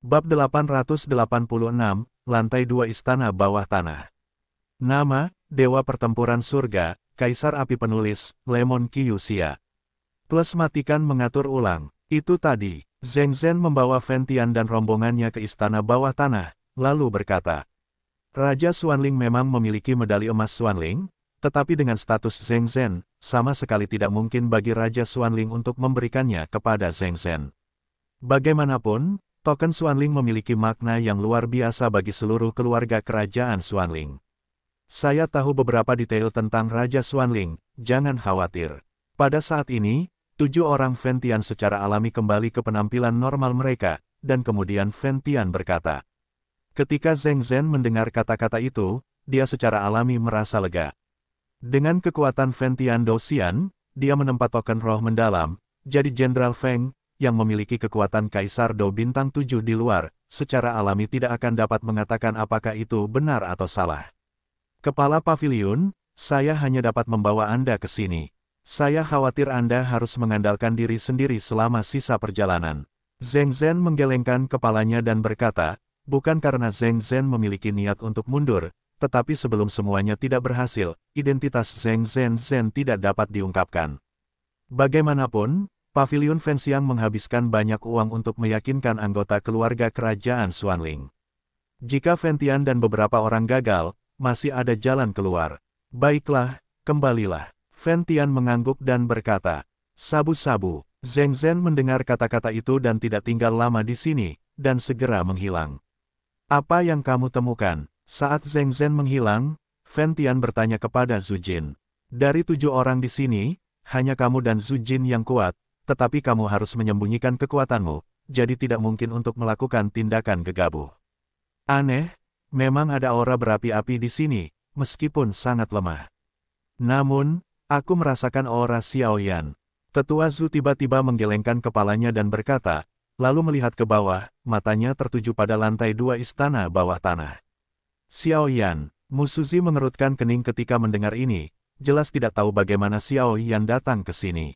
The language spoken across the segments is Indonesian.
Bab 886, Lantai 2 Istana Bawah Tanah Nama, Dewa Pertempuran Surga, Kaisar Api Penulis, Lemon Kiyusia. Plus matikan mengatur ulang, itu tadi, Zeng Zhen membawa Ventian dan rombongannya ke Istana Bawah Tanah, lalu berkata, Raja Suanling memang memiliki medali emas Suanling, tetapi dengan status Zeng Zhen, sama sekali tidak mungkin bagi Raja Suanling untuk memberikannya kepada Zeng Zhen. Bagaimanapun, token Xuanling memiliki makna yang luar biasa bagi seluruh keluarga kerajaan Xuanling. Saya tahu beberapa detail tentang Raja Xuanling, jangan khawatir. Pada saat ini, tujuh orang Ventian secara alami kembali ke penampilan normal mereka, dan kemudian Ventian berkata. Ketika Zeng Zhen mendengar kata-kata itu, dia secara alami merasa lega. Dengan kekuatan Ventian Dosian, dia menempat token roh mendalam, jadi Jenderal Feng, yang memiliki kekuatan Kaisar Do bintang 7 di luar, secara alami tidak akan dapat mengatakan apakah itu benar atau salah. Kepala Pavilion, saya hanya dapat membawa Anda ke sini. Saya khawatir Anda harus mengandalkan diri sendiri selama sisa perjalanan. Zeng Zhen menggelengkan kepalanya dan berkata, bukan karena Zeng Zhen memiliki niat untuk mundur, tetapi sebelum semuanya tidak berhasil, identitas Zeng Zhen Zhen tidak dapat diungkapkan. Bagaimanapun, Pavilion Fensiang menghabiskan banyak uang untuk meyakinkan anggota keluarga kerajaan Xuanling. Jika Fentian dan beberapa orang gagal, masih ada jalan keluar. Baiklah, kembalilah. Fentian mengangguk dan berkata, Sabu-sabu, Zeng Zen mendengar kata-kata itu dan tidak tinggal lama di sini, dan segera menghilang. Apa yang kamu temukan? Saat Zeng Zen menghilang, Fentian bertanya kepada Zujin. Dari tujuh orang di sini, hanya kamu dan Zujin yang kuat, tetapi kamu harus menyembunyikan kekuatanmu, jadi tidak mungkin untuk melakukan tindakan gegabah. Aneh, memang ada aura berapi-api di sini, meskipun sangat lemah. Namun, aku merasakan aura Xiaoyan. Tetua Zhu tiba-tiba menggelengkan kepalanya dan berkata, lalu melihat ke bawah, matanya tertuju pada lantai dua istana bawah tanah. Xiaoyan, Musuzi mengerutkan kening ketika mendengar ini, jelas tidak tahu bagaimana Xiaoyan datang ke sini.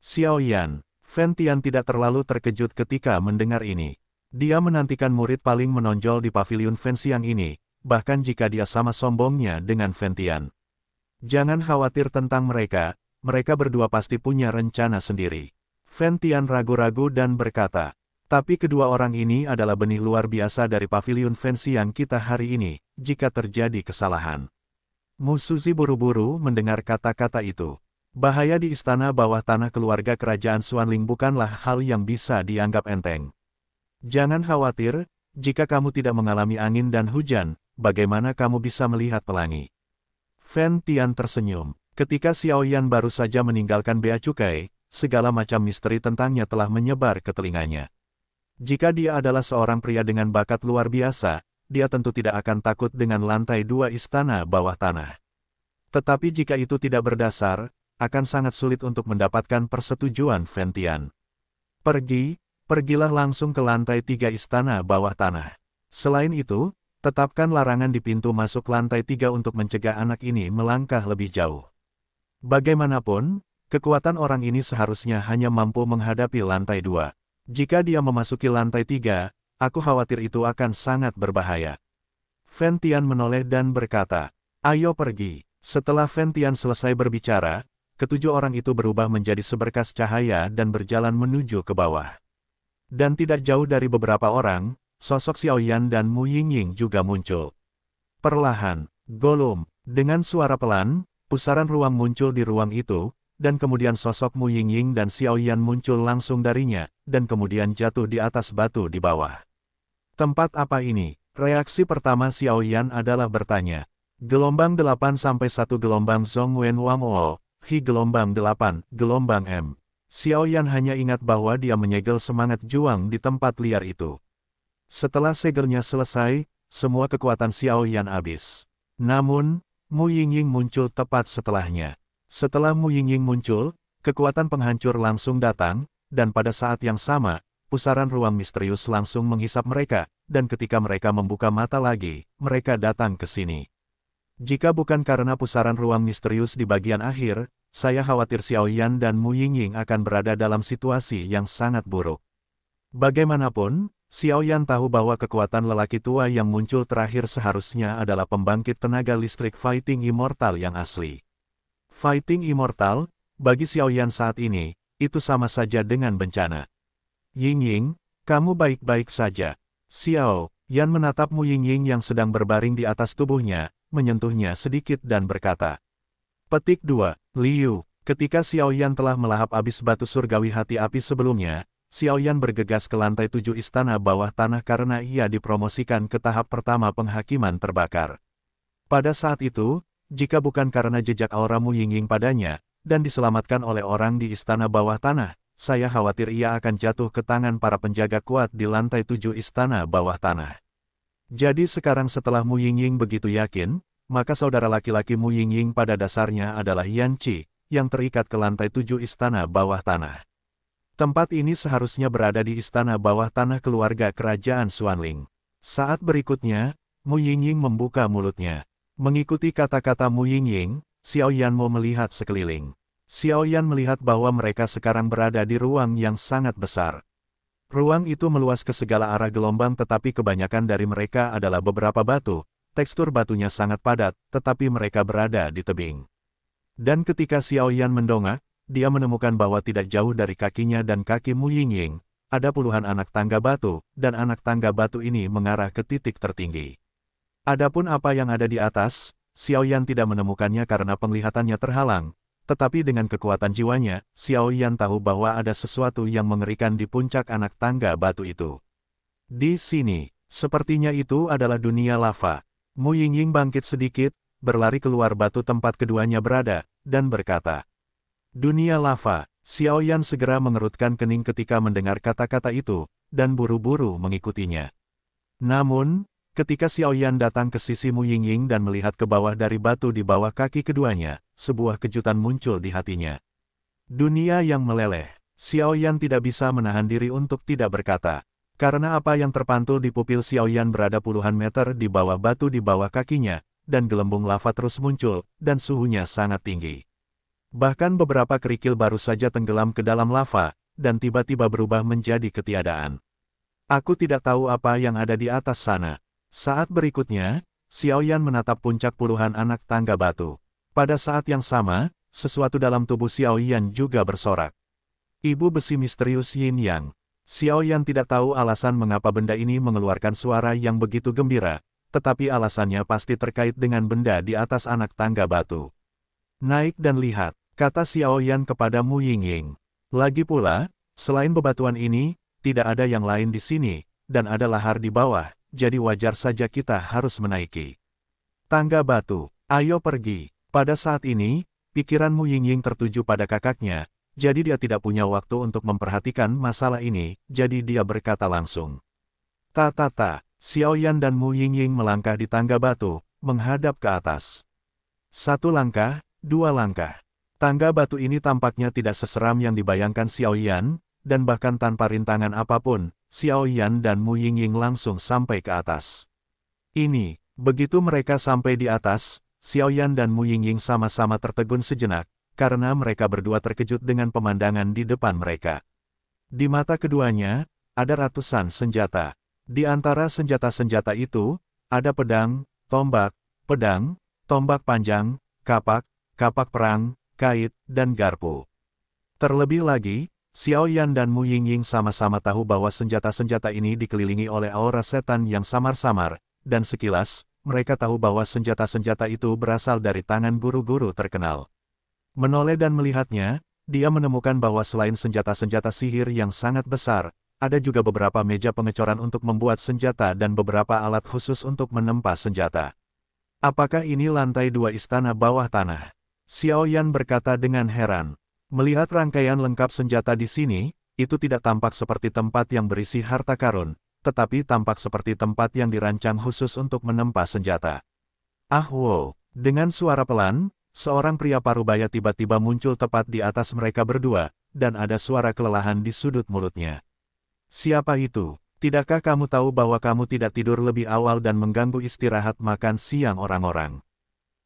Xiao Yan, Fan Tian tidak terlalu terkejut ketika mendengar ini. Dia menantikan murid paling menonjol di pavilion Fan Xiang ini, bahkan jika dia sama sombongnya dengan Fan Tian. Jangan khawatir tentang mereka, mereka berdua pasti punya rencana sendiri. Fan Tian ragu-ragu dan berkata, tapi kedua orang ini adalah benih luar biasa dari pavilion Fancy yang kita hari ini, jika terjadi kesalahan. Musuzi buru-buru mendengar kata-kata itu. Bahaya di istana bawah tanah keluarga kerajaan Suanling bukanlah hal yang bisa dianggap enteng. Jangan khawatir, jika kamu tidak mengalami angin dan hujan, bagaimana kamu bisa melihat pelangi? Fan Tian tersenyum. Ketika Xiao Yan baru saja meninggalkan Bea Cukai, segala macam misteri tentangnya telah menyebar ke telinganya. Jika dia adalah seorang pria dengan bakat luar biasa, dia tentu tidak akan takut dengan lantai dua istana bawah tanah. Tetapi jika itu tidak berdasar, akan sangat sulit untuk mendapatkan persetujuan Ventian. Pergi, pergilah langsung ke lantai tiga istana bawah tanah. Selain itu, tetapkan larangan di pintu masuk lantai tiga untuk mencegah anak ini melangkah lebih jauh. Bagaimanapun, kekuatan orang ini seharusnya hanya mampu menghadapi lantai dua. Jika dia memasuki lantai tiga, aku khawatir itu akan sangat berbahaya. Ventian menoleh dan berkata, ayo pergi. Setelah Ventian selesai berbicara, ketujuh orang itu berubah menjadi seberkas cahaya dan berjalan menuju ke bawah. Dan tidak jauh dari beberapa orang, sosok Xiao Yan dan Mu Yingying juga muncul. Perlahan, Golum, dengan suara pelan, pusaran ruang muncul di ruang itu, dan kemudian sosok Mu Yingying dan Xiao Yan muncul langsung darinya, dan kemudian jatuh di atas batu di bawah. Tempat apa ini? Reaksi pertama Xiao Yan adalah bertanya. Gelombang 8-1 gelombang Zhongwen Wamoo, Hi gelombang 8, gelombang M. Xiao Yan hanya ingat bahwa dia menyegel semangat Juang di tempat liar itu. Setelah segelnya selesai, semua kekuatan Xiao Yan habis. Namun, Mu Yingying muncul tepat setelahnya. Setelah Mu Yingying muncul, kekuatan penghancur langsung datang, dan pada saat yang sama, pusaran ruang misterius langsung menghisap mereka, dan ketika mereka membuka mata lagi, mereka datang ke sini. Jika bukan karena pusaran ruang misterius di bagian akhir, saya khawatir Xiao Yan dan Mu Yingying akan berada dalam situasi yang sangat buruk. Bagaimanapun, Xiao Yan tahu bahwa kekuatan lelaki tua yang muncul terakhir seharusnya adalah pembangkit tenaga listrik Fighting Immortal yang asli. Fighting Immortal, bagi Xiao Yan saat ini, itu sama saja dengan bencana. Yingying, kamu baik-baik saja. Xiao, Yan menatap Mu Yingying yang sedang berbaring di atas tubuhnya, menyentuhnya sedikit dan berkata, Petik 2. Liu, ketika Xiaoyan telah melahap abis batu surgawi hati api sebelumnya, Xiaoyan bergegas ke lantai tujuh istana bawah tanah karena ia dipromosikan ke tahap pertama penghakiman terbakar. Pada saat itu, jika bukan karena jejak aura Mu Yingying padanya, dan diselamatkan oleh orang di istana bawah tanah, saya khawatir ia akan jatuh ke tangan para penjaga kuat di lantai tujuh istana bawah tanah. Jadi sekarang setelah Mu Yingying begitu yakin, maka saudara laki-lakimu Ying Ying pada dasarnya adalah Yan Qi, yang terikat ke lantai tujuh istana bawah tanah. Tempat ini seharusnya berada di istana bawah tanah keluarga kerajaan Xuanling. Saat berikutnya, Mu Ying Ying membuka mulutnya. Mengikuti kata-kata Mu Ying Ying, Xiao Yanmo melihat sekeliling. Xiao Yan melihat bahwa mereka sekarang berada di ruang yang sangat besar. Ruang itu meluas ke segala arah gelombang tetapi kebanyakan dari mereka adalah beberapa batu, tekstur batunya sangat padat, tetapi mereka berada di tebing. Dan ketika Xiao Yan mendongak, dia menemukan bahwa tidak jauh dari kakinya dan kaki Mu Ying ada puluhan anak tangga batu, dan anak tangga batu ini mengarah ke titik tertinggi. Adapun apa yang ada di atas, Xiao Yan tidak menemukannya karena penglihatannya terhalang, tetapi dengan kekuatan jiwanya, Xiao Yan tahu bahwa ada sesuatu yang mengerikan di puncak anak tangga batu itu. Di sini, sepertinya itu adalah dunia lava, Mu Yingying bangkit sedikit, berlari keluar batu tempat keduanya berada, dan berkata, Dunia lava, Xiao Yan segera mengerutkan kening ketika mendengar kata-kata itu, dan buru-buru mengikutinya. Namun, ketika Xiao Yan datang ke sisi Mu Yingying dan melihat ke bawah dari batu di bawah kaki keduanya, sebuah kejutan muncul di hatinya. Dunia yang meleleh, Xiao Yan tidak bisa menahan diri untuk tidak berkata, karena apa yang terpantul di pupil Xiaoyan berada puluhan meter di bawah batu di bawah kakinya, dan gelembung lava terus muncul, dan suhunya sangat tinggi. Bahkan beberapa kerikil baru saja tenggelam ke dalam lava, dan tiba-tiba berubah menjadi ketiadaan. Aku tidak tahu apa yang ada di atas sana. Saat berikutnya, Xiaoyan menatap puncak puluhan anak tangga batu. Pada saat yang sama, sesuatu dalam tubuh Xiaoyan juga bersorak. Ibu besi misterius Yin Yang, Xiao Yan tidak tahu alasan mengapa benda ini mengeluarkan suara yang begitu gembira, tetapi alasannya pasti terkait dengan benda di atas anak tangga batu. Naik dan lihat, kata Xiao Yan kepada Mu Yingying. Lagi pula, selain bebatuan ini, tidak ada yang lain di sini, dan ada lahar di bawah, jadi wajar saja kita harus menaiki. Tangga batu, ayo pergi. Pada saat ini, pikiran Mu Yingying tertuju pada kakaknya, jadi dia tidak punya waktu untuk memperhatikan masalah ini, jadi dia berkata langsung. Ta-ta-ta, Xiao Yan dan Mu Ying Ying melangkah di tangga batu, menghadap ke atas. Satu langkah, dua langkah. Tangga batu ini tampaknya tidak seseram yang dibayangkan Xiao Yan, dan bahkan tanpa rintangan apapun, Xiao Yan dan Mu Ying Ying langsung sampai ke atas. Ini, begitu mereka sampai di atas, Xiao Yan dan Mu Ying Ying sama-sama tertegun sejenak, karena mereka berdua terkejut dengan pemandangan di depan mereka. Di mata keduanya, ada ratusan senjata. Di antara senjata-senjata itu, ada pedang, tombak, pedang, tombak panjang, kapak, kapak perang, kait, dan garpu. Terlebih lagi, Xiao Yan dan Mu Yingying sama-sama tahu bahwa senjata-senjata ini dikelilingi oleh aura setan yang samar-samar, dan sekilas, mereka tahu bahwa senjata-senjata itu berasal dari tangan guru-guru terkenal. Menoleh dan melihatnya, dia menemukan bahwa selain senjata-senjata sihir yang sangat besar, ada juga beberapa meja pengecoran untuk membuat senjata dan beberapa alat khusus untuk menempa senjata. Apakah ini lantai dua istana bawah tanah? Xiao Yan berkata dengan heran. Melihat rangkaian lengkap senjata di sini, itu tidak tampak seperti tempat yang berisi harta karun, tetapi tampak seperti tempat yang dirancang khusus untuk menempa senjata. Ah wow! Dengan suara pelan, Seorang pria parubaya tiba-tiba muncul tepat di atas mereka berdua, dan ada suara kelelahan di sudut mulutnya. Siapa itu? Tidakkah kamu tahu bahwa kamu tidak tidur lebih awal dan mengganggu istirahat makan siang orang-orang?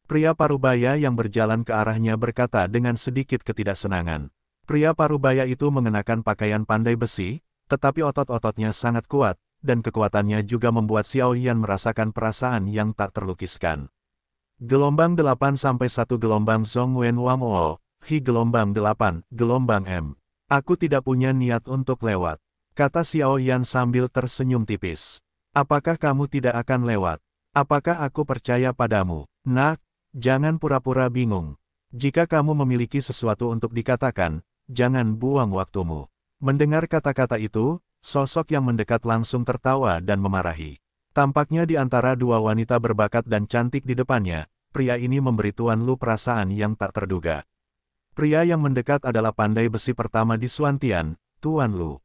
Pria parubaya yang berjalan ke arahnya berkata dengan sedikit ketidaksenangan. Pria parubaya itu mengenakan pakaian pandai besi, tetapi otot-ototnya sangat kuat, dan kekuatannya juga membuat Xiao Yan merasakan perasaan yang tak terlukiskan. Gelombang 8 sampai 1 gelombang Song Wen Wang Wamoo, Hi gelombang 8, gelombang M. Aku tidak punya niat untuk lewat. Kata Xiao Yan sambil tersenyum tipis. Apakah kamu tidak akan lewat? Apakah aku percaya padamu? Nak, jangan pura-pura bingung. Jika kamu memiliki sesuatu untuk dikatakan, jangan buang waktumu. Mendengar kata-kata itu, sosok yang mendekat langsung tertawa dan memarahi. Tampaknya di antara dua wanita berbakat dan cantik di depannya, pria ini memberi Tuan Lu perasaan yang tak terduga. Pria yang mendekat adalah pandai besi pertama di Suantian, Tuan Lu.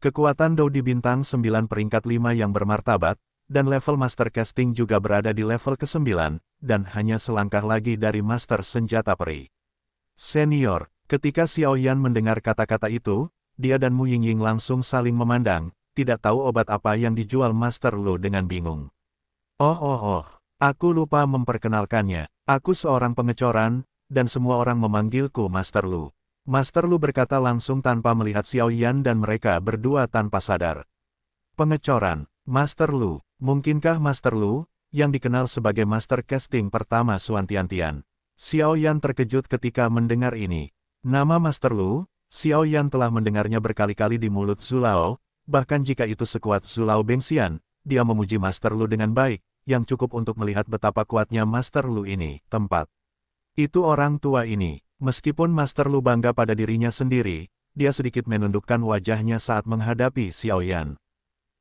Kekuatan Dou di bintang 9 peringkat 5 yang bermartabat, dan level Master Casting juga berada di level ke-9, dan hanya selangkah lagi dari Master Senjata Peri. Senior, ketika Xiao Yan mendengar kata-kata itu, dia dan Mu Yingying langsung saling memandang, tidak tahu obat apa yang dijual Master Lu dengan bingung. Oh oh oh, aku lupa memperkenalkannya, aku seorang pengecoran, dan semua orang memanggilku Master Lu. Master Lu berkata langsung tanpa melihat Xiao Yan dan mereka berdua tanpa sadar. Pengecoran, Master Lu, mungkinkah Master Lu, yang dikenal sebagai Master Casting pertama Suan Xiao Yan terkejut ketika mendengar ini. Nama Master Lu, Xiao Yan telah mendengarnya berkali-kali di mulut Zulao, Bahkan jika itu sekuat Zulao Bengxian, dia memuji Master Lu dengan baik, yang cukup untuk melihat betapa kuatnya Master Lu ini, tempat. Itu orang tua ini, meskipun Master Lu bangga pada dirinya sendiri, dia sedikit menundukkan wajahnya saat menghadapi Xiao Yan.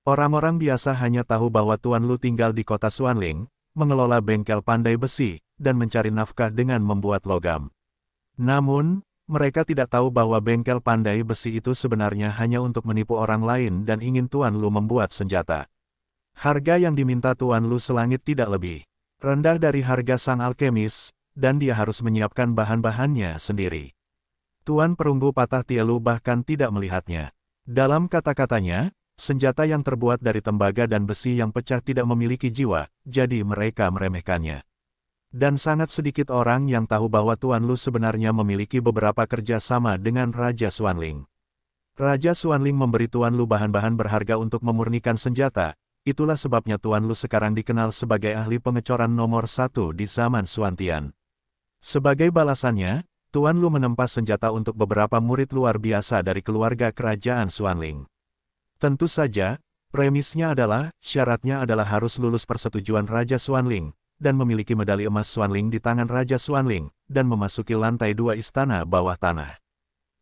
Orang-orang biasa hanya tahu bahwa Tuan Lu tinggal di kota Suanling, mengelola bengkel pandai besi, dan mencari nafkah dengan membuat logam. Namun, mereka tidak tahu bahwa bengkel pandai besi itu sebenarnya hanya untuk menipu orang lain dan ingin Tuan Lu membuat senjata. Harga yang diminta Tuan Lu selangit tidak lebih rendah dari harga sang alkemis, dan dia harus menyiapkan bahan-bahannya sendiri. Tuan Perunggu Patah Tielu bahkan tidak melihatnya. Dalam kata-katanya, senjata yang terbuat dari tembaga dan besi yang pecah tidak memiliki jiwa, jadi mereka meremehkannya. Dan sangat sedikit orang yang tahu bahwa Tuan Lu sebenarnya memiliki beberapa kerja sama dengan Raja Suanling. Raja Suanling memberi Tuan Lu bahan-bahan berharga untuk memurnikan senjata, itulah sebabnya Tuan Lu sekarang dikenal sebagai ahli pengecoran nomor satu di zaman Suantian. Sebagai balasannya, Tuan Lu menempa senjata untuk beberapa murid luar biasa dari keluarga kerajaan Suanling. Tentu saja, premisnya adalah, syaratnya adalah harus lulus persetujuan Raja Suanling, dan memiliki medali emas Swanling di tangan Raja Swanling, dan memasuki lantai dua istana bawah tanah.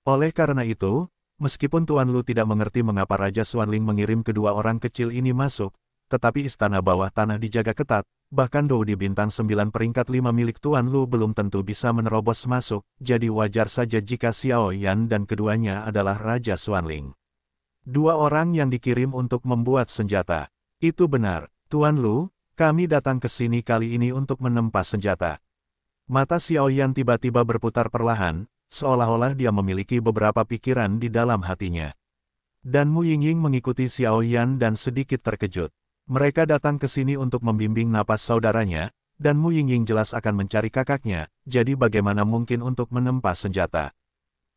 Oleh karena itu, meskipun Tuan Lu tidak mengerti mengapa Raja Swanling mengirim kedua orang kecil ini masuk, tetapi istana bawah tanah dijaga ketat, bahkan Dou di bintang 9 peringkat Lima milik Tuan Lu belum tentu bisa menerobos masuk, jadi wajar saja jika Xiao Yan dan keduanya adalah Raja Swanling. Dua orang yang dikirim untuk membuat senjata. Itu benar, Tuan Lu, kami datang ke sini kali ini untuk menempa senjata. Mata Xiaoyan tiba-tiba berputar perlahan, seolah-olah dia memiliki beberapa pikiran di dalam hatinya. Dan Mu Yingying mengikuti Xiaoyan dan sedikit terkejut. Mereka datang ke sini untuk membimbing napas saudaranya, dan Mu Yingying jelas akan mencari kakaknya, jadi bagaimana mungkin untuk menempa senjata.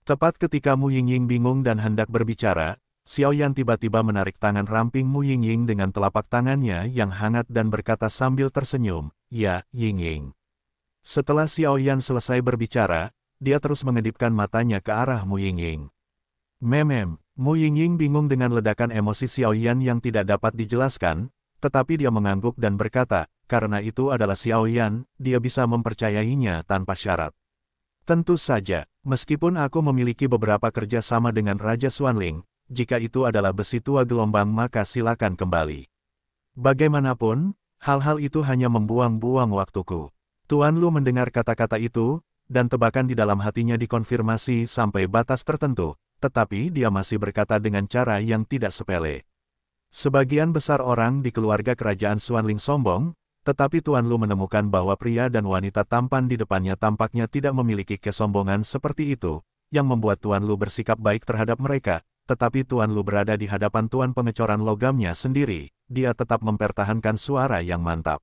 Tepat ketika Mu Yingying bingung dan hendak berbicara, Xiao Yan tiba-tiba menarik tangan ramping Mu Yingying dengan telapak tangannya yang hangat dan berkata sambil tersenyum, Ya, Yingying. Setelah Xiao Yan selesai berbicara, dia terus mengedipkan matanya ke arah Mu Yingying. Memem, Mu Yingying bingung dengan ledakan emosi Xiao Yan yang tidak dapat dijelaskan, tetapi dia mengangguk dan berkata, karena itu adalah Xiao Yan, dia bisa mempercayainya tanpa syarat. Tentu saja, meskipun aku memiliki beberapa kerja sama dengan Raja Xuanling, jika itu adalah besi tua gelombang maka silakan kembali. Bagaimanapun, hal-hal itu hanya membuang-buang waktuku. Tuan Lu mendengar kata-kata itu, dan tebakan di dalam hatinya dikonfirmasi sampai batas tertentu, tetapi dia masih berkata dengan cara yang tidak sepele. Sebagian besar orang di keluarga kerajaan Suanling sombong, tetapi Tuan Lu menemukan bahwa pria dan wanita tampan di depannya tampaknya tidak memiliki kesombongan seperti itu, yang membuat Tuan Lu bersikap baik terhadap mereka, tetapi Tuan Lu berada di hadapan Tuan pengecoran logamnya sendiri, dia tetap mempertahankan suara yang mantap.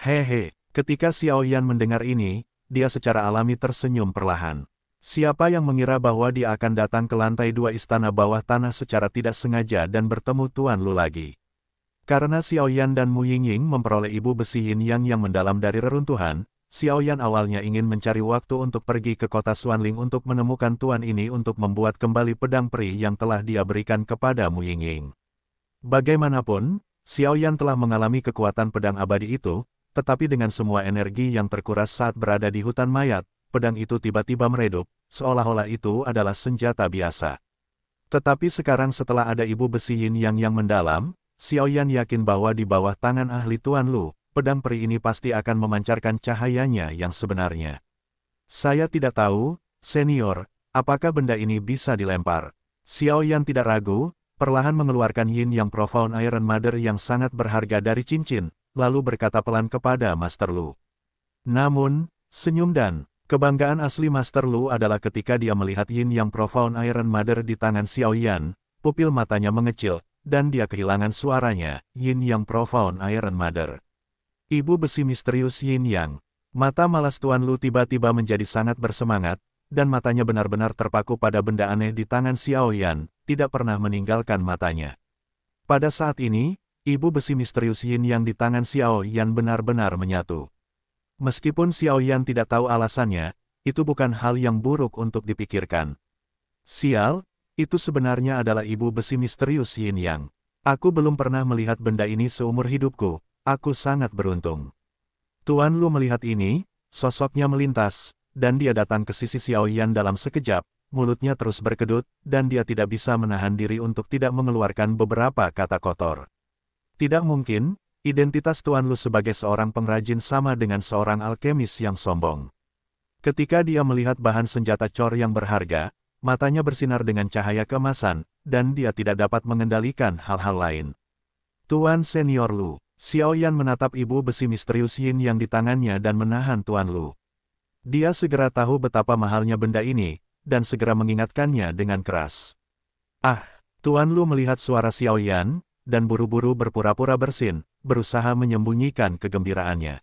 Hehe, ketika Xiao Yan mendengar ini, dia secara alami tersenyum perlahan. Siapa yang mengira bahwa dia akan datang ke lantai dua istana bawah tanah secara tidak sengaja dan bertemu Tuan Lu lagi? Karena Xiao Yan dan Mu Yingying memperoleh ibu besi yin yang yang mendalam dari reruntuhan, Xiaoyan awalnya ingin mencari waktu untuk pergi ke kota Suanling untuk menemukan tuan ini untuk membuat kembali pedang peri yang telah dia berikan kepada Mu Yingying. Bagaimanapun, Xiaoyan telah mengalami kekuatan pedang abadi itu, tetapi dengan semua energi yang terkuras saat berada di hutan mayat, pedang itu tiba-tiba meredup, seolah-olah itu adalah senjata biasa. Tetapi sekarang setelah ada ibu besi yin yang yang mendalam, Xiaoyan yakin bahwa di bawah tangan ahli Tuan Lu, pedang peri ini pasti akan memancarkan cahayanya yang sebenarnya. Saya tidak tahu, senior, apakah benda ini bisa dilempar. Xiao Yan tidak ragu, perlahan mengeluarkan yin yang profound Iron Mother yang sangat berharga dari cincin, lalu berkata pelan kepada Master Lu. Namun, senyum dan kebanggaan asli Master Lu adalah ketika dia melihat yin yang profound Iron Mother di tangan Xiao Yan, pupil matanya mengecil, dan dia kehilangan suaranya, yin yang profound Iron Mother. Ibu besi misterius Yin Yang. Mata malas Tuan Lu tiba-tiba menjadi sangat bersemangat, dan matanya benar-benar terpaku pada benda aneh di tangan Xiao Yan, tidak pernah meninggalkan matanya. Pada saat ini, ibu besi misterius Yin Yang di tangan Xiao Yan benar-benar menyatu. Meskipun Xiao Yan tidak tahu alasannya, itu bukan hal yang buruk untuk dipikirkan. Sial, itu sebenarnya adalah ibu besi misterius Yin Yang. Aku belum pernah melihat benda ini seumur hidupku, Aku sangat beruntung. Tuan Lu melihat ini, sosoknya melintas, dan dia datang ke sisi Xiao Yan dalam sekejap, mulutnya terus berkedut, dan dia tidak bisa menahan diri untuk tidak mengeluarkan beberapa kata kotor. Tidak mungkin, identitas Tuan Lu sebagai seorang pengrajin sama dengan seorang alkemis yang sombong. Ketika dia melihat bahan senjata cor yang berharga, matanya bersinar dengan cahaya kemasan, dan dia tidak dapat mengendalikan hal-hal lain. Tuan Senior Lu, Xiao Yan menatap ibu besi misterius Yin yang di tangannya dan menahan Tuan Lu. Dia segera tahu betapa mahalnya benda ini, dan segera mengingatkannya dengan keras. Ah, Tuan Lu melihat suara Xiao Yan, dan buru-buru berpura-pura bersin, berusaha menyembunyikan kegembiraannya.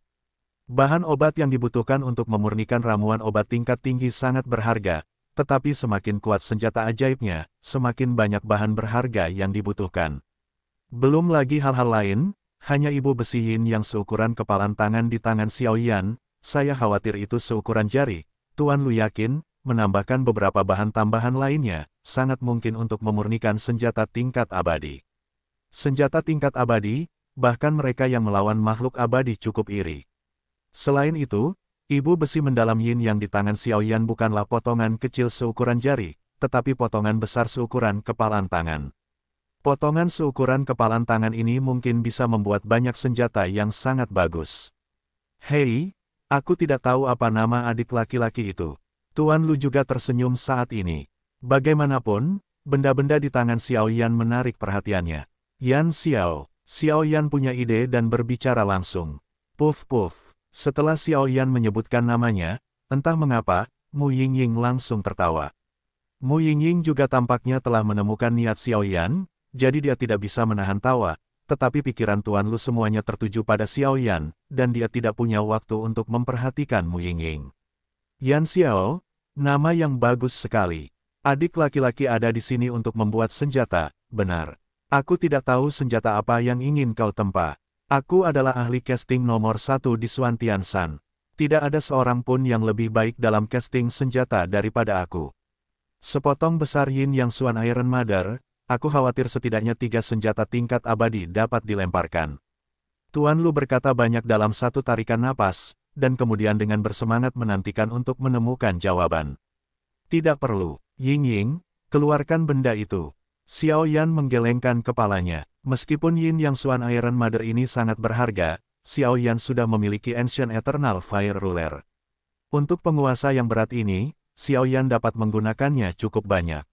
Bahan obat yang dibutuhkan untuk memurnikan ramuan obat tingkat tinggi sangat berharga, tetapi semakin kuat senjata ajaibnya, semakin banyak bahan berharga yang dibutuhkan. Belum lagi hal-hal lain, hanya ibu besi yin yang seukuran kepalan tangan di tangan Xiao Yan. saya khawatir itu seukuran jari. Tuan Lu yakin, menambahkan beberapa bahan tambahan lainnya, sangat mungkin untuk memurnikan senjata tingkat abadi. Senjata tingkat abadi, bahkan mereka yang melawan makhluk abadi cukup iri. Selain itu, ibu besi mendalam yin yang di tangan Xiao Yan bukanlah potongan kecil seukuran jari, tetapi potongan besar seukuran kepalan tangan. Potongan seukuran kepalan tangan ini mungkin bisa membuat banyak senjata yang sangat bagus. Hei, aku tidak tahu apa nama adik laki-laki itu. Tuan Lu juga tersenyum saat ini. Bagaimanapun, benda-benda di tangan Xiao Yan menarik perhatiannya. Yan Xiao, Xiao Yan punya ide dan berbicara langsung. Puff puff. setelah Xiao Yan menyebutkan namanya, entah mengapa, Mu Yingying langsung tertawa. Mu Yingying juga tampaknya telah menemukan niat Xiao Yan, jadi dia tidak bisa menahan tawa, tetapi pikiran Tuan Lu semuanya tertuju pada Xiao Yan, dan dia tidak punya waktu untuk memperhatikan Mu Ying Ying. Yan Xiao, nama yang bagus sekali. Adik laki-laki ada di sini untuk membuat senjata, benar. Aku tidak tahu senjata apa yang ingin kau tempa. Aku adalah ahli casting nomor satu di Suantian San. Tidak ada seorang pun yang lebih baik dalam casting senjata daripada aku. Sepotong besar yin yang Suan Iron Mother, Aku khawatir setidaknya tiga senjata tingkat abadi dapat dilemparkan. Tuan Lu berkata banyak dalam satu tarikan napas, dan kemudian dengan bersemangat menantikan untuk menemukan jawaban. Tidak perlu, Ying Ying, keluarkan benda itu. Xiao Yan menggelengkan kepalanya. Meskipun Yin Yang Suan Iron Mother ini sangat berharga, Xiao Yan sudah memiliki Ancient Eternal Fire Ruler. Untuk penguasa yang berat ini, Xiao Yan dapat menggunakannya cukup banyak.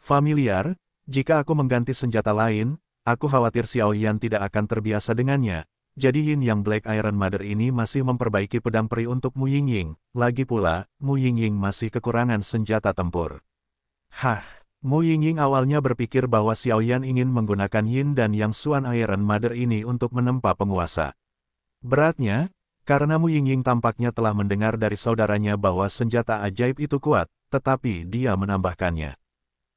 Familiar, jika aku mengganti senjata lain, aku khawatir Xiao Yan tidak akan terbiasa dengannya. Jadi Yin Yang Black Iron Mother ini masih memperbaiki pedang peri untuk Mu Ying Ying. Lagi pula, Mu Ying Ying masih kekurangan senjata tempur. Hah, Mu Yingying awalnya berpikir bahwa Xiaoyan ingin menggunakan Yin dan Yang Suan Iron Mother ini untuk menempa penguasa. Beratnya, karena Mu Yingying tampaknya telah mendengar dari saudaranya bahwa senjata ajaib itu kuat, tetapi dia menambahkannya.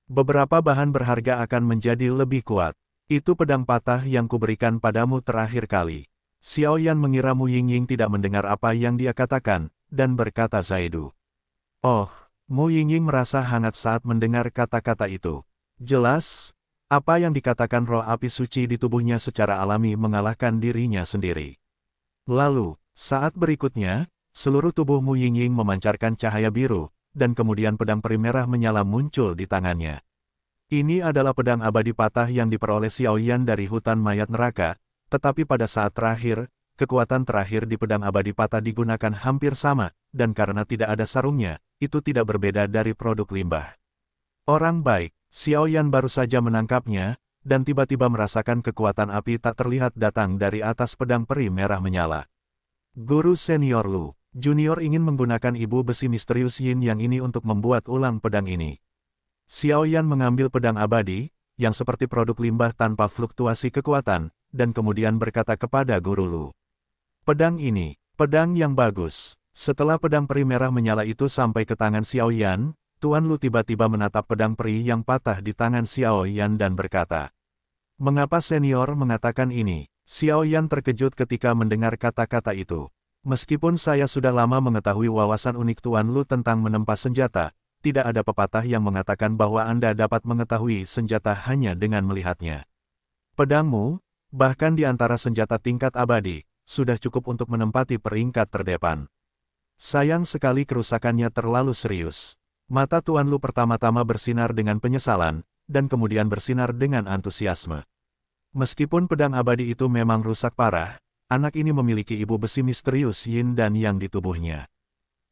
Beberapa bahan berharga akan menjadi lebih kuat. Itu pedang patah yang kuberikan padamu terakhir kali. Xiao Yan mengira Mu Ying Ying tidak mendengar apa yang dia katakan, dan berkata Zaidu. Oh, Mu Ying Ying merasa hangat saat mendengar kata-kata itu. Jelas, apa yang dikatakan roh api suci di tubuhnya secara alami mengalahkan dirinya sendiri. Lalu, saat berikutnya, seluruh tubuh Mu Ying Ying memancarkan cahaya biru, dan kemudian pedang peri merah menyala muncul di tangannya. Ini adalah pedang abadi patah yang diperoleh Xiaoyan dari hutan mayat neraka, tetapi pada saat terakhir, kekuatan terakhir di pedang abadi patah digunakan hampir sama, dan karena tidak ada sarungnya, itu tidak berbeda dari produk limbah. Orang baik, Xiaoyan baru saja menangkapnya, dan tiba-tiba merasakan kekuatan api tak terlihat datang dari atas pedang peri merah menyala. Guru Senior Lu Junior ingin menggunakan ibu besi misterius Yin Yang ini untuk membuat ulang pedang ini. Xiao Yan mengambil pedang abadi, yang seperti produk limbah tanpa fluktuasi kekuatan, dan kemudian berkata kepada Guru Lu. Pedang ini, pedang yang bagus. Setelah pedang peri merah menyala itu sampai ke tangan Xiao Yan, Tuan Lu tiba-tiba menatap pedang peri yang patah di tangan Xiao Yan dan berkata, Mengapa senior mengatakan ini? Xiao Yan terkejut ketika mendengar kata-kata itu. Meskipun saya sudah lama mengetahui wawasan unik Tuan Lu tentang menempa senjata, tidak ada pepatah yang mengatakan bahwa Anda dapat mengetahui senjata hanya dengan melihatnya. Pedangmu, bahkan di antara senjata tingkat abadi, sudah cukup untuk menempati peringkat terdepan. Sayang sekali kerusakannya terlalu serius. Mata Tuan Lu pertama-tama bersinar dengan penyesalan, dan kemudian bersinar dengan antusiasme. Meskipun pedang abadi itu memang rusak parah, anak ini memiliki ibu besi misterius yin dan yang di tubuhnya.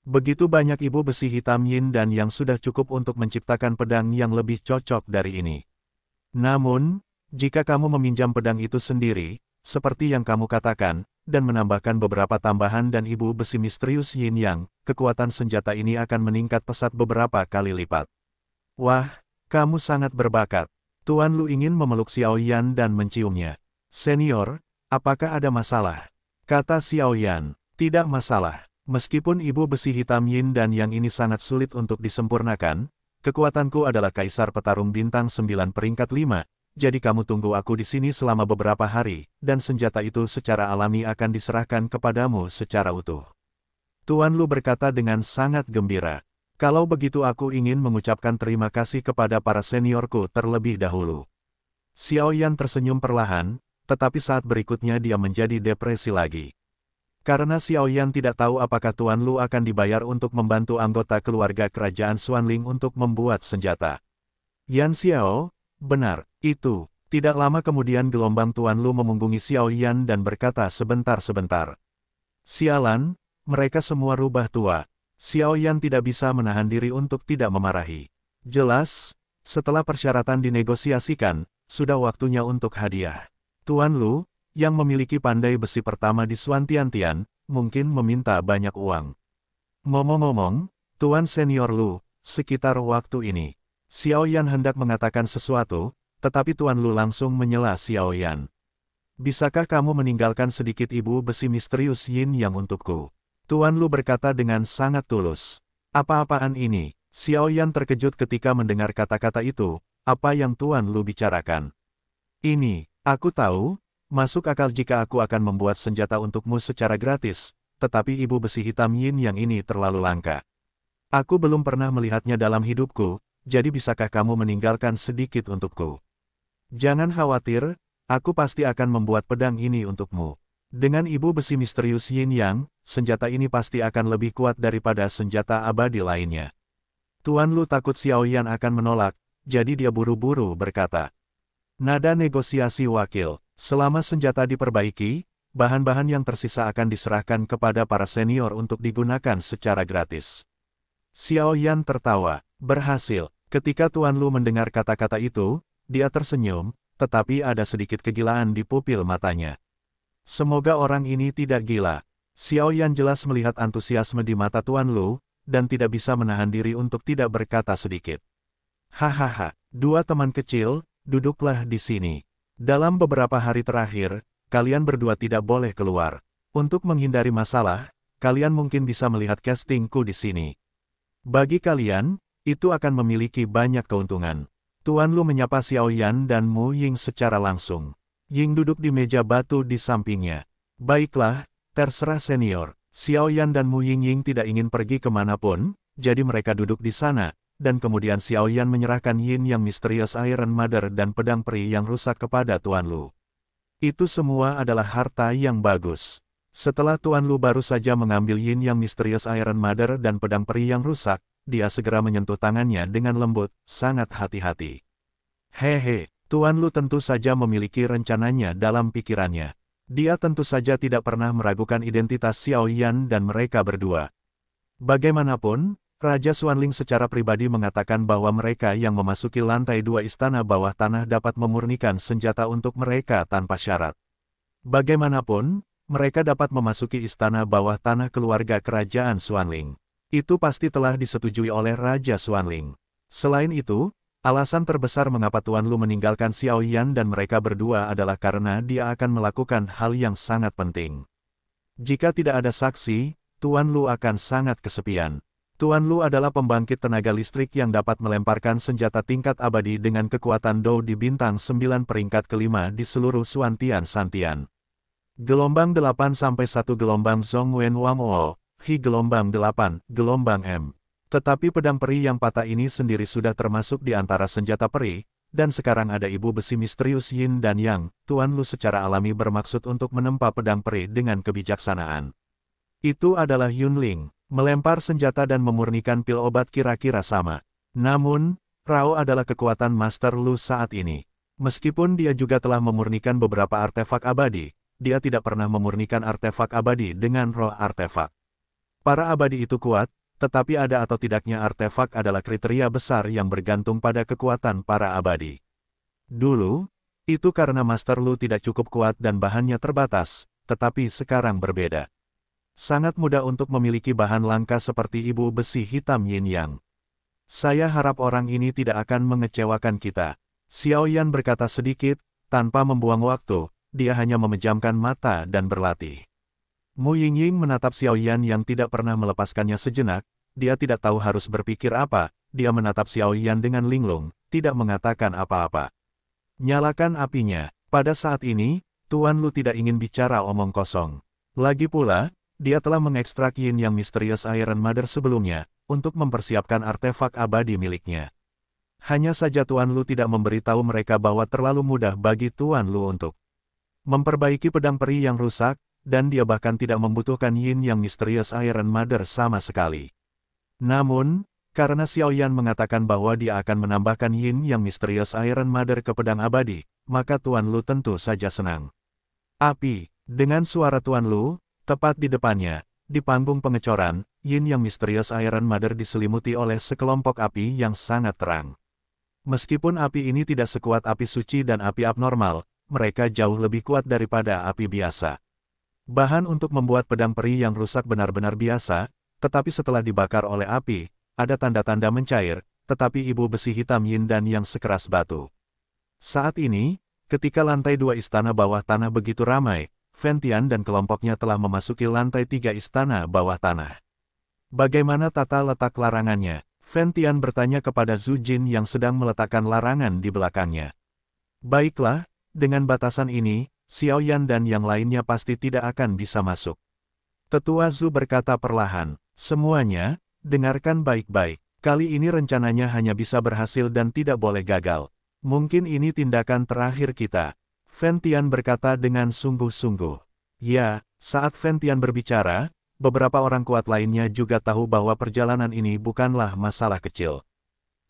Begitu banyak ibu besi hitam yin dan yang sudah cukup untuk menciptakan pedang yang lebih cocok dari ini. Namun, jika kamu meminjam pedang itu sendiri, seperti yang kamu katakan, dan menambahkan beberapa tambahan dan ibu besi misterius yin yang, kekuatan senjata ini akan meningkat pesat beberapa kali lipat. Wah, kamu sangat berbakat. Tuan Lu ingin memeluk Xiao Yan dan menciumnya. Senior, Apakah ada masalah? Kata Xiao Yan. tidak masalah. Meskipun ibu besi hitam yin dan yang ini sangat sulit untuk disempurnakan, kekuatanku adalah kaisar petarung bintang 9 peringkat 5, jadi kamu tunggu aku di sini selama beberapa hari, dan senjata itu secara alami akan diserahkan kepadamu secara utuh. Tuan Lu berkata dengan sangat gembira, kalau begitu aku ingin mengucapkan terima kasih kepada para seniorku terlebih dahulu. Xiao Yan tersenyum perlahan, tetapi saat berikutnya dia menjadi depresi lagi. Karena Xiaoyan tidak tahu apakah Tuan Lu akan dibayar untuk membantu anggota keluarga kerajaan Xuanling untuk membuat senjata. Yan Xiao, benar, itu. Tidak lama kemudian gelombang Tuan Lu memunggungi Xiaoyan dan berkata sebentar-sebentar. Sialan, mereka semua rubah tua. Xiaoyan tidak bisa menahan diri untuk tidak memarahi. Jelas, setelah persyaratan dinegosiasikan, sudah waktunya untuk hadiah. Tuan Lu, yang memiliki pandai besi pertama di Tian, mungkin meminta banyak uang. Ngomong-ngomong, Tuan Senior Lu, sekitar waktu ini, Xiao Yan hendak mengatakan sesuatu, tetapi Tuan Lu langsung menyela Xiao Yan. Bisakah kamu meninggalkan sedikit ibu besi misterius Yin yang untukku? Tuan Lu berkata dengan sangat tulus. Apa-apaan ini? Xiao Yan terkejut ketika mendengar kata-kata itu, apa yang Tuan Lu bicarakan. Ini, Aku tahu, masuk akal jika aku akan membuat senjata untukmu secara gratis, tetapi ibu besi hitam yin yang ini terlalu langka. Aku belum pernah melihatnya dalam hidupku, jadi bisakah kamu meninggalkan sedikit untukku? Jangan khawatir, aku pasti akan membuat pedang ini untukmu. Dengan ibu besi misterius yin yang, senjata ini pasti akan lebih kuat daripada senjata abadi lainnya. Tuan Lu takut Xiao Yan akan menolak, jadi dia buru-buru berkata, Nada negosiasi wakil, selama senjata diperbaiki, bahan-bahan yang tersisa akan diserahkan kepada para senior untuk digunakan secara gratis. Xiao Yan tertawa, berhasil. Ketika Tuan Lu mendengar kata-kata itu, dia tersenyum, tetapi ada sedikit kegilaan di pupil matanya. Semoga orang ini tidak gila. Xiao Yan jelas melihat antusiasme di mata Tuan Lu, dan tidak bisa menahan diri untuk tidak berkata sedikit. Hahaha, dua teman kecil, duduklah di sini. Dalam beberapa hari terakhir, kalian berdua tidak boleh keluar. Untuk menghindari masalah, kalian mungkin bisa melihat castingku di sini. Bagi kalian, itu akan memiliki banyak keuntungan. Tuan Lu menyapa Xiao Yan dan Mu Ying secara langsung. Ying duduk di meja batu di sampingnya. Baiklah, terserah senior. Xiao Yan dan Mu Ying Ying tidak ingin pergi kemanapun, jadi mereka duduk di sana, dan kemudian Xiao Yan menyerahkan Yin yang misterius Iron Mother dan pedang peri yang rusak kepada Tuan Lu. Itu semua adalah harta yang bagus. Setelah Tuan Lu baru saja mengambil Yin yang misterius Iron Mother dan pedang peri yang rusak, dia segera menyentuh tangannya dengan lembut, sangat hati-hati. Hehe, Tuan Lu tentu saja memiliki rencananya dalam pikirannya. Dia tentu saja tidak pernah meragukan identitas Xiao Yan dan mereka berdua. Bagaimanapun, Raja Xuanling secara pribadi mengatakan bahwa mereka yang memasuki lantai dua istana bawah tanah dapat memurnikan senjata untuk mereka tanpa syarat. Bagaimanapun, mereka dapat memasuki istana bawah tanah keluarga kerajaan Xuanling. Itu pasti telah disetujui oleh Raja Xuanling. Selain itu, alasan terbesar mengapa Tuan Lu meninggalkan Xiao Yan dan mereka berdua adalah karena dia akan melakukan hal yang sangat penting. Jika tidak ada saksi, Tuan Lu akan sangat kesepian. Tuan Lu adalah pembangkit tenaga listrik yang dapat melemparkan senjata tingkat abadi dengan kekuatan Dou di bintang 9 peringkat kelima di seluruh Suantian Santian. Gelombang 8-1 gelombang Wen Wang Wo, Hi gelombang 8, gelombang M. Tetapi pedang peri yang patah ini sendiri sudah termasuk di antara senjata peri, dan sekarang ada ibu besi misterius Yin dan Yang, Tuan Lu secara alami bermaksud untuk menempa pedang peri dengan kebijaksanaan. Itu adalah Yun Ling, Melempar senjata dan memurnikan pil obat kira-kira sama. Namun, Rao adalah kekuatan Master Lu saat ini. Meskipun dia juga telah memurnikan beberapa artefak abadi, dia tidak pernah memurnikan artefak abadi dengan roh artefak. Para abadi itu kuat, tetapi ada atau tidaknya artefak adalah kriteria besar yang bergantung pada kekuatan para abadi. Dulu, itu karena Master Lu tidak cukup kuat dan bahannya terbatas, tetapi sekarang berbeda. Sangat mudah untuk memiliki bahan langka seperti ibu besi hitam yin yang. Saya harap orang ini tidak akan mengecewakan kita. Xiao Yan berkata sedikit, tanpa membuang waktu, dia hanya memejamkan mata dan berlatih. Mu Ying Ying menatap Xiao Yan yang tidak pernah melepaskannya sejenak, dia tidak tahu harus berpikir apa, dia menatap Xiao Yan dengan linglung, tidak mengatakan apa-apa. Nyalakan apinya, pada saat ini, Tuan Lu tidak ingin bicara omong kosong. Lagi pula, dia telah mengekstrak yin yang misterius Iron Mother sebelumnya, untuk mempersiapkan artefak abadi miliknya. Hanya saja Tuan Lu tidak memberitahu mereka bahwa terlalu mudah bagi Tuan Lu untuk memperbaiki pedang peri yang rusak, dan dia bahkan tidak membutuhkan yin yang misterius Iron Mother sama sekali. Namun, karena Xiao Yan mengatakan bahwa dia akan menambahkan yin yang misterius Iron Mother ke pedang abadi, maka Tuan Lu tentu saja senang. Api, dengan suara Tuan Lu, Tepat di depannya, di panggung pengecoran, Yin yang misterius Iron Mother diselimuti oleh sekelompok api yang sangat terang. Meskipun api ini tidak sekuat api suci dan api abnormal, mereka jauh lebih kuat daripada api biasa. Bahan untuk membuat pedang peri yang rusak benar-benar biasa, tetapi setelah dibakar oleh api, ada tanda-tanda mencair, tetapi ibu besi hitam Yin dan yang sekeras batu. Saat ini, ketika lantai dua istana bawah tanah begitu ramai, Ventian dan kelompoknya telah memasuki lantai tiga istana bawah tanah. Bagaimana tata letak larangannya? Ventian bertanya kepada Zhu Jin yang sedang meletakkan larangan di belakangnya. Baiklah, dengan batasan ini, Xiao Yan dan yang lainnya pasti tidak akan bisa masuk. Tetua Zhu berkata perlahan, semuanya, dengarkan baik-baik. Kali ini rencananya hanya bisa berhasil dan tidak boleh gagal. Mungkin ini tindakan terakhir kita. Ventian berkata dengan sungguh-sungguh. Ya, saat Ventian berbicara, beberapa orang kuat lainnya juga tahu bahwa perjalanan ini bukanlah masalah kecil.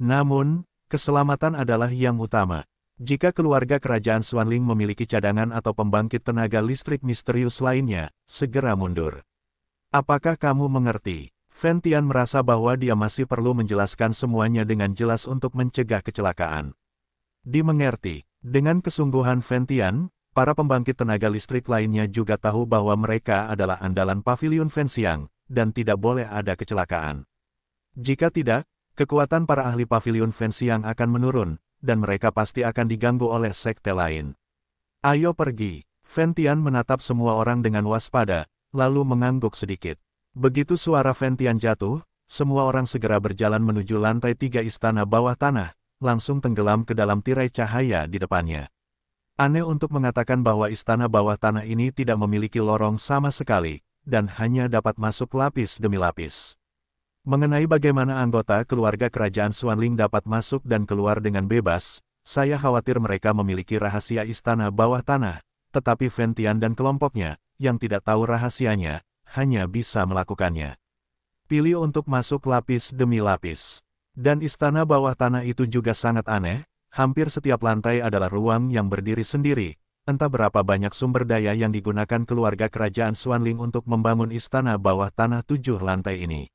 Namun, keselamatan adalah yang utama. Jika keluarga kerajaan Suanling memiliki cadangan atau pembangkit tenaga listrik misterius lainnya, segera mundur. Apakah kamu mengerti? Ventian merasa bahwa dia masih perlu menjelaskan semuanya dengan jelas untuk mencegah kecelakaan. Dimengerti, dengan kesungguhan Ventian, para pembangkit tenaga listrik lainnya juga tahu bahwa mereka adalah andalan pavilion Fensiang, dan tidak boleh ada kecelakaan. Jika tidak, kekuatan para ahli pavilion Fensiang akan menurun, dan mereka pasti akan diganggu oleh sekte lain. Ayo pergi. Ventian menatap semua orang dengan waspada, lalu mengangguk sedikit. Begitu suara Ventian jatuh, semua orang segera berjalan menuju lantai tiga istana bawah tanah, langsung tenggelam ke dalam tirai cahaya di depannya. Aneh untuk mengatakan bahwa istana bawah tanah ini tidak memiliki lorong sama sekali, dan hanya dapat masuk lapis demi lapis. Mengenai bagaimana anggota keluarga kerajaan Suanling dapat masuk dan keluar dengan bebas, saya khawatir mereka memiliki rahasia istana bawah tanah, tetapi Ventian dan kelompoknya, yang tidak tahu rahasianya, hanya bisa melakukannya. Pilih untuk masuk lapis demi lapis. Dan istana bawah tanah itu juga sangat aneh, hampir setiap lantai adalah ruang yang berdiri sendiri, entah berapa banyak sumber daya yang digunakan keluarga kerajaan Swanling untuk membangun istana bawah tanah tujuh lantai ini.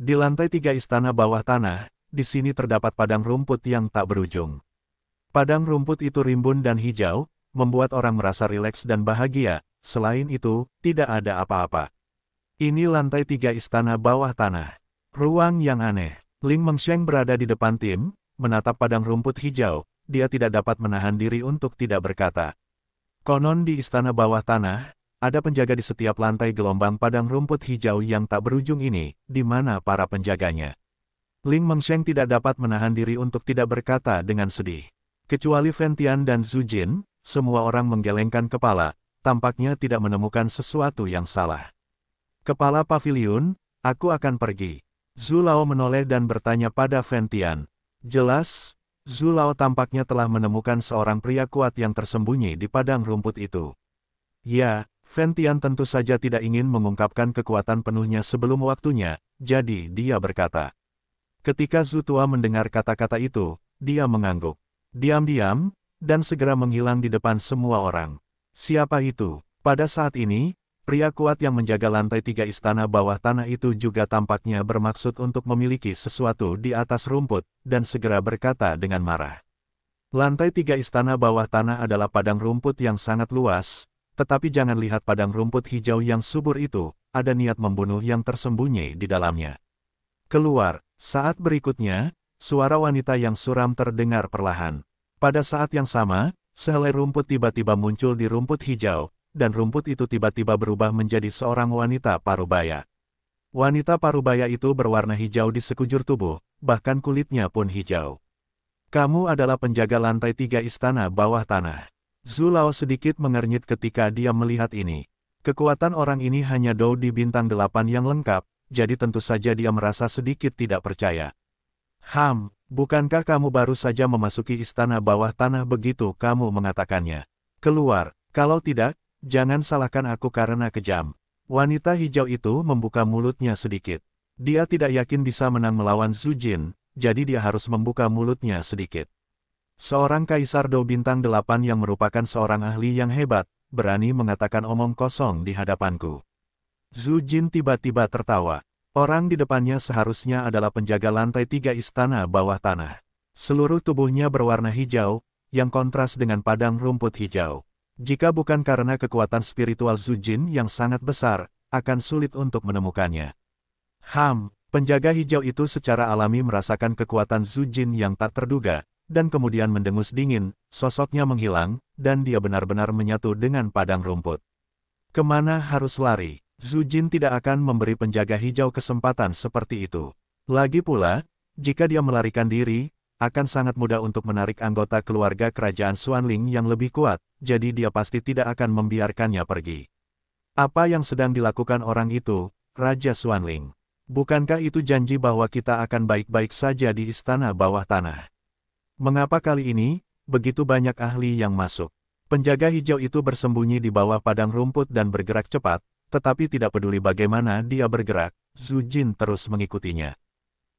Di lantai tiga istana bawah tanah, di sini terdapat padang rumput yang tak berujung. Padang rumput itu rimbun dan hijau, membuat orang merasa rileks dan bahagia, selain itu, tidak ada apa-apa. Ini lantai tiga istana bawah tanah. Ruang yang aneh. Ling Mengsheng berada di depan tim, menatap padang rumput hijau, dia tidak dapat menahan diri untuk tidak berkata. Konon di istana bawah tanah, ada penjaga di setiap lantai gelombang padang rumput hijau yang tak berujung ini, di mana para penjaganya. Ling Mengsheng tidak dapat menahan diri untuk tidak berkata dengan sedih. Kecuali Ventian dan Zujin, semua orang menggelengkan kepala, tampaknya tidak menemukan sesuatu yang salah. Kepala pavilion, aku akan pergi. Zulao menoleh dan bertanya pada Ventian. Jelas, Zulao tampaknya telah menemukan seorang pria kuat yang tersembunyi di padang rumput itu. Ya, Ventian tentu saja tidak ingin mengungkapkan kekuatan penuhnya sebelum waktunya, jadi dia berkata. Ketika Zutua mendengar kata-kata itu, dia mengangguk. Diam-diam, dan segera menghilang di depan semua orang. Siapa itu? Pada saat ini, Pria kuat yang menjaga lantai tiga istana bawah tanah itu juga tampaknya bermaksud untuk memiliki sesuatu di atas rumput, dan segera berkata dengan marah. Lantai tiga istana bawah tanah adalah padang rumput yang sangat luas, tetapi jangan lihat padang rumput hijau yang subur itu, ada niat membunuh yang tersembunyi di dalamnya. Keluar, saat berikutnya, suara wanita yang suram terdengar perlahan. Pada saat yang sama, sehelai rumput tiba-tiba muncul di rumput hijau, dan rumput itu tiba-tiba berubah menjadi seorang wanita parubaya. Wanita parubaya itu berwarna hijau di sekujur tubuh, bahkan kulitnya pun hijau. Kamu adalah penjaga lantai tiga istana bawah tanah. Zulao sedikit mengernyit ketika dia melihat ini. Kekuatan orang ini hanya Dou di bintang delapan yang lengkap, jadi tentu saja dia merasa sedikit tidak percaya. Ham, bukankah kamu baru saja memasuki istana bawah tanah begitu kamu mengatakannya? Keluar, kalau tidak, Jangan salahkan aku karena kejam. Wanita hijau itu membuka mulutnya sedikit. Dia tidak yakin bisa menang melawan Zhu Jin, jadi dia harus membuka mulutnya sedikit. Seorang Kaisar Dou Bintang delapan yang merupakan seorang ahli yang hebat, berani mengatakan omong kosong di hadapanku. Zhu Jin tiba-tiba tertawa. Orang di depannya seharusnya adalah penjaga lantai tiga istana bawah tanah. Seluruh tubuhnya berwarna hijau, yang kontras dengan padang rumput hijau. Jika bukan karena kekuatan spiritual Zujin yang sangat besar, akan sulit untuk menemukannya. Ham, penjaga hijau itu secara alami merasakan kekuatan Zujin yang tak terduga, dan kemudian mendengus dingin, sosoknya menghilang, dan dia benar-benar menyatu dengan padang rumput. Kemana harus lari? Zujin tidak akan memberi penjaga hijau kesempatan seperti itu. Lagi pula, jika dia melarikan diri, akan sangat mudah untuk menarik anggota keluarga kerajaan Xuanling yang lebih kuat, jadi dia pasti tidak akan membiarkannya pergi. Apa yang sedang dilakukan orang itu, Raja Xuanling? Bukankah itu janji bahwa kita akan baik-baik saja di istana bawah tanah? Mengapa kali ini, begitu banyak ahli yang masuk? Penjaga hijau itu bersembunyi di bawah padang rumput dan bergerak cepat, tetapi tidak peduli bagaimana dia bergerak, Zujin terus mengikutinya.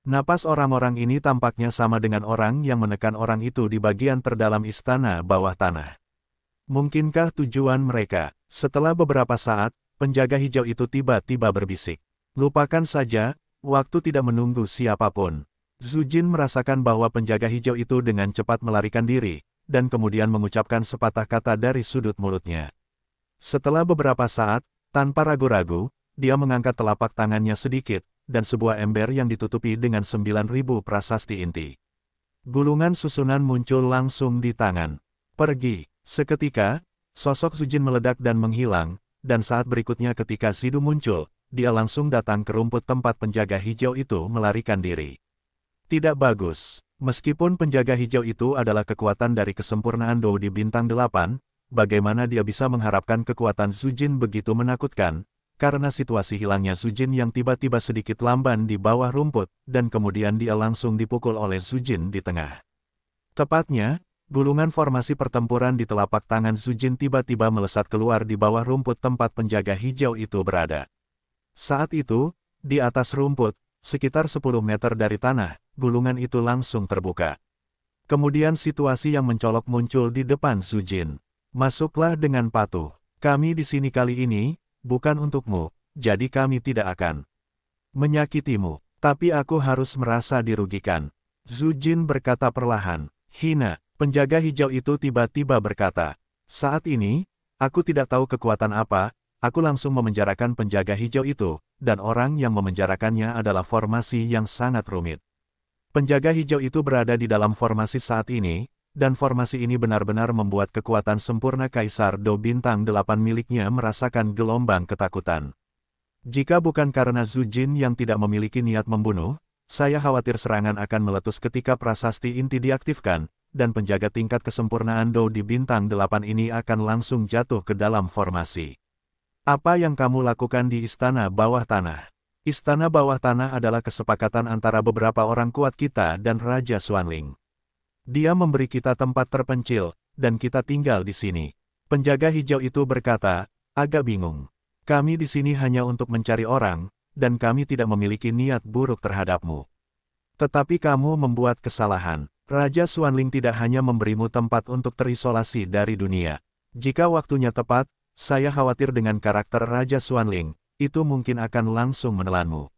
Napas orang-orang ini tampaknya sama dengan orang yang menekan orang itu di bagian terdalam istana bawah tanah. Mungkinkah tujuan mereka? Setelah beberapa saat, penjaga hijau itu tiba-tiba berbisik. Lupakan saja, waktu tidak menunggu siapapun. Zujin merasakan bahwa penjaga hijau itu dengan cepat melarikan diri, dan kemudian mengucapkan sepatah kata dari sudut mulutnya. Setelah beberapa saat, tanpa ragu-ragu, dia mengangkat telapak tangannya sedikit, dan sebuah ember yang ditutupi dengan 9.000 prasasti inti. Gulungan susunan muncul langsung di tangan. Pergi. Seketika, sosok Sujin meledak dan menghilang, dan saat berikutnya ketika Sidu muncul, dia langsung datang ke rumput tempat penjaga hijau itu melarikan diri. Tidak bagus. Meskipun penjaga hijau itu adalah kekuatan dari kesempurnaan Dou di bintang delapan, bagaimana dia bisa mengharapkan kekuatan Sujin begitu menakutkan, karena situasi hilangnya Sujin yang tiba-tiba sedikit lamban di bawah rumput, dan kemudian dia langsung dipukul oleh Sujin di tengah. Tepatnya, gulungan formasi pertempuran di telapak tangan Sujin tiba-tiba melesat keluar di bawah rumput tempat penjaga hijau itu berada. Saat itu, di atas rumput, sekitar 10 meter dari tanah, gulungan itu langsung terbuka. Kemudian situasi yang mencolok muncul di depan Sujin. Masuklah dengan patuh. Kami di sini kali ini, bukan untukmu, jadi kami tidak akan menyakitimu. Tapi aku harus merasa dirugikan. Zujin berkata perlahan, Hina, penjaga hijau itu tiba-tiba berkata, Saat ini, aku tidak tahu kekuatan apa, aku langsung memenjarakan penjaga hijau itu, dan orang yang memenjarakannya adalah formasi yang sangat rumit. Penjaga hijau itu berada di dalam formasi saat ini, dan formasi ini benar-benar membuat kekuatan sempurna Kaisar Do Bintang 8 miliknya merasakan gelombang ketakutan. Jika bukan karena Zhu Jin yang tidak memiliki niat membunuh, saya khawatir serangan akan meletus ketika prasasti inti diaktifkan, dan penjaga tingkat kesempurnaan Do di bintang Delapan ini akan langsung jatuh ke dalam formasi. Apa yang kamu lakukan di istana bawah tanah? Istana bawah tanah adalah kesepakatan antara beberapa orang kuat kita dan Raja Xuanling. Dia memberi kita tempat terpencil, dan kita tinggal di sini. Penjaga hijau itu berkata, agak bingung. Kami di sini hanya untuk mencari orang, dan kami tidak memiliki niat buruk terhadapmu. Tetapi kamu membuat kesalahan. Raja Suanling tidak hanya memberimu tempat untuk terisolasi dari dunia. Jika waktunya tepat, saya khawatir dengan karakter Raja Suanling, itu mungkin akan langsung menelanmu.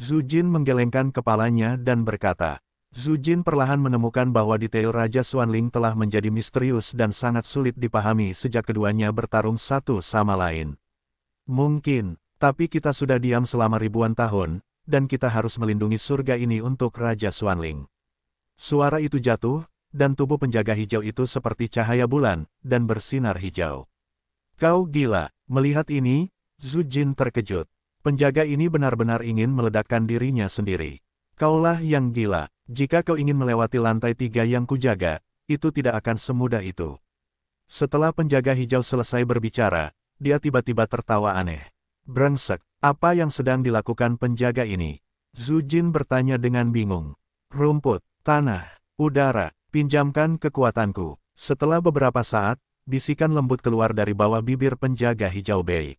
Zujin menggelengkan kepalanya dan berkata, Zhu Jin perlahan menemukan bahwa detail Raja Xuanling telah menjadi misterius dan sangat sulit dipahami sejak keduanya bertarung satu sama lain. Mungkin, tapi kita sudah diam selama ribuan tahun, dan kita harus melindungi surga ini untuk Raja Xuanling. Suara itu jatuh, dan tubuh penjaga hijau itu seperti cahaya bulan, dan bersinar hijau. Kau gila, melihat ini, Zhu Jin terkejut. Penjaga ini benar-benar ingin meledakkan dirinya sendiri. Kaulah yang gila. Jika kau ingin melewati lantai tiga yang kujaga, itu tidak akan semudah itu. Setelah penjaga hijau selesai berbicara, dia tiba-tiba tertawa aneh. Brengsek, apa yang sedang dilakukan penjaga ini? Zujin bertanya dengan bingung. Rumput, tanah, udara, pinjamkan kekuatanku. Setelah beberapa saat, bisikan lembut keluar dari bawah bibir penjaga hijau Bei.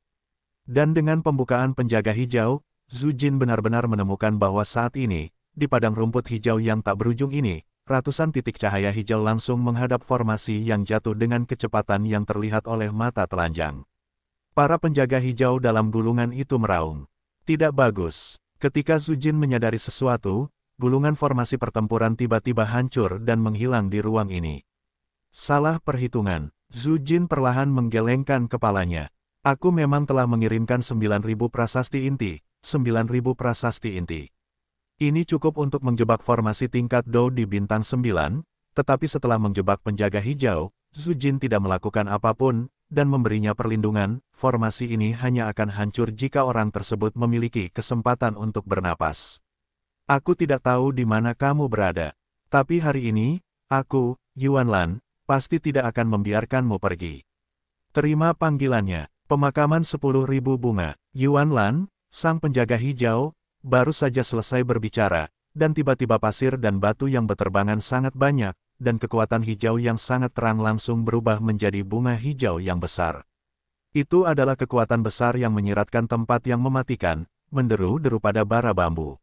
Dan dengan pembukaan penjaga hijau, Zhu Jin benar-benar menemukan bahwa saat ini, di padang rumput hijau yang tak berujung ini, ratusan titik cahaya hijau langsung menghadap formasi yang jatuh dengan kecepatan yang terlihat oleh mata telanjang. Para penjaga hijau dalam gulungan itu meraung. Tidak bagus. Ketika Jin menyadari sesuatu, gulungan formasi pertempuran tiba-tiba hancur dan menghilang di ruang ini. Salah perhitungan. Jin perlahan menggelengkan kepalanya. Aku memang telah mengirimkan 9.000 prasasti inti, 9.000 prasasti inti. Ini cukup untuk menjebak formasi tingkat Dou di bintang 9, tetapi setelah menjebak penjaga hijau, Zhu Jin tidak melakukan apapun, dan memberinya perlindungan, formasi ini hanya akan hancur jika orang tersebut memiliki kesempatan untuk bernapas. Aku tidak tahu di mana kamu berada. Tapi hari ini, aku, Yuan Lan, pasti tidak akan membiarkanmu pergi. Terima panggilannya, pemakaman 10.000 bunga, Yuan Lan, Sang penjaga hijau, baru saja selesai berbicara, dan tiba-tiba pasir dan batu yang berterbangan sangat banyak, dan kekuatan hijau yang sangat terang langsung berubah menjadi bunga hijau yang besar. Itu adalah kekuatan besar yang menyiratkan tempat yang mematikan, menderu-deru pada bara bambu.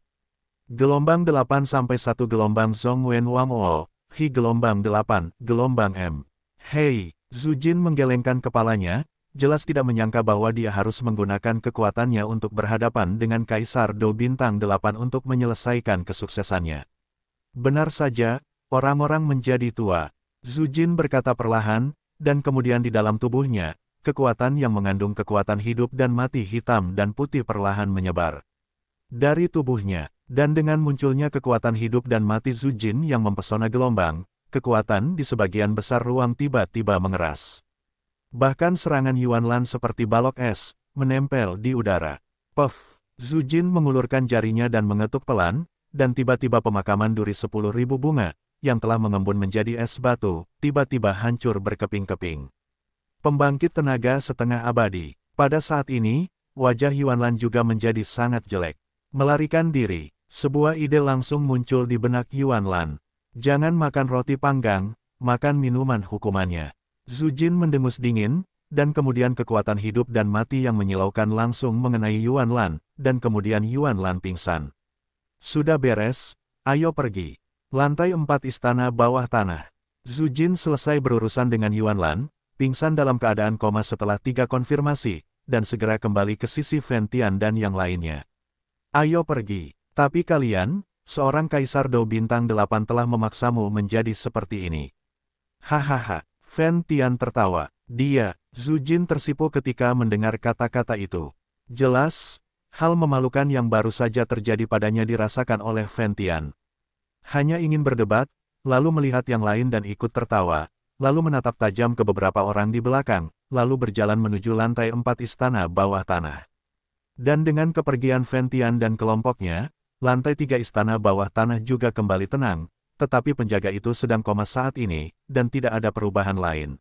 Gelombang 8-1 Gelombang Wen Wang Wamoo, Hi Gelombang 8, Gelombang M. Hei, Zujin menggelengkan kepalanya, jelas tidak menyangka bahwa dia harus menggunakan kekuatannya untuk berhadapan dengan Kaisar Do Bintang 8 untuk menyelesaikan kesuksesannya. Benar saja, orang-orang menjadi tua. Zujin berkata perlahan, dan kemudian di dalam tubuhnya, kekuatan yang mengandung kekuatan hidup dan mati hitam dan putih perlahan menyebar. Dari tubuhnya, dan dengan munculnya kekuatan hidup dan mati Zujin yang mempesona gelombang, kekuatan di sebagian besar ruang tiba-tiba mengeras. Bahkan serangan Yuan Lan seperti balok es, menempel di udara. Puff! Zhu Jin mengulurkan jarinya dan mengetuk pelan, dan tiba-tiba pemakaman duri ribu bunga, yang telah mengembun menjadi es batu, tiba-tiba hancur berkeping-keping. Pembangkit tenaga setengah abadi. Pada saat ini, wajah Yuan Lan juga menjadi sangat jelek. Melarikan diri, sebuah ide langsung muncul di benak Yuan Lan. Jangan makan roti panggang, makan minuman hukumannya. Jin mendengus dingin, dan kemudian kekuatan hidup dan mati yang menyilaukan langsung mengenai Yuan Lan, dan kemudian Yuan Lan pingsan. Sudah beres, ayo pergi. Lantai empat istana bawah tanah. Jin selesai berurusan dengan Yuan Lan, pingsan dalam keadaan koma setelah tiga konfirmasi, dan segera kembali ke sisi Ventian dan yang lainnya. Ayo pergi. Tapi kalian, seorang Kaisar Do Bintang 8 telah memaksamu menjadi seperti ini. Hahaha. Fan Tian tertawa. Dia, Zhu Jin tersipu ketika mendengar kata-kata itu. Jelas, hal memalukan yang baru saja terjadi padanya dirasakan oleh Fan Tian. Hanya ingin berdebat, lalu melihat yang lain dan ikut tertawa, lalu menatap tajam ke beberapa orang di belakang, lalu berjalan menuju lantai empat istana bawah tanah. Dan dengan kepergian Ventian dan kelompoknya, lantai tiga istana bawah tanah juga kembali tenang, tetapi penjaga itu sedang koma saat ini, dan tidak ada perubahan lain,